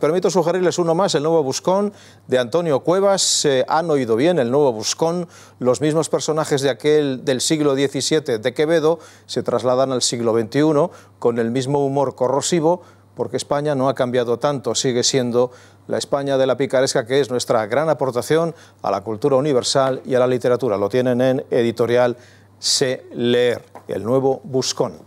permito sugerirles uno más, el nuevo Buscón de Antonio Cuevas. se eh, han oído bien el nuevo Buscón. Los mismos personajes de aquel del siglo XVII de Quevedo se trasladan al siglo XXI con el mismo humor corrosivo, porque España no ha cambiado tanto, sigue siendo la España de la picaresca, que es nuestra gran aportación a la cultura universal y a la literatura. Lo tienen en editorial Se Leer, el nuevo Buscón.